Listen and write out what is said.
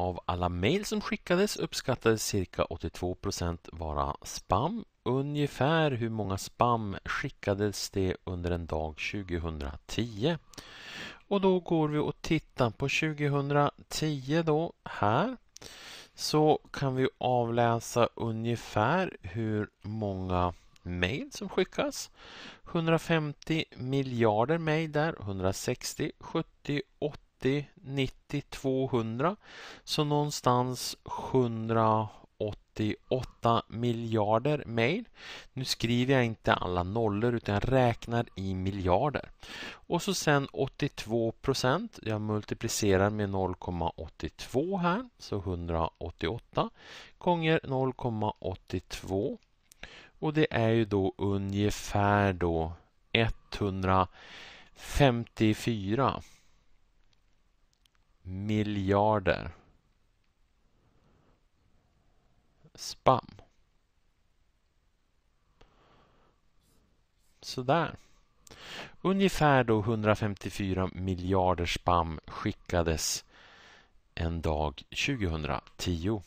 Av alla mejl som skickades uppskattades cirka 82 procent vara spam. Ungefär hur många spam skickades det under en dag 2010? Och då går vi och tittar på 2010 då här så kan vi avläsa ungefär hur många mejl som skickas. 150 miljarder mejl där, 160, 70, 80 80, 90, 200. Så någonstans 188 miljarder mejl. Nu skriver jag inte alla nollor utan jag räknar i miljarder. Och så sen 82 procent. Jag multiplicerar med 0,82 här. Så 188 gånger 0,82. Och det är ju då ungefär då 154 miljarder. Spam. Sådär. Ungefär då 154 miljarder spam skickades en dag 2010.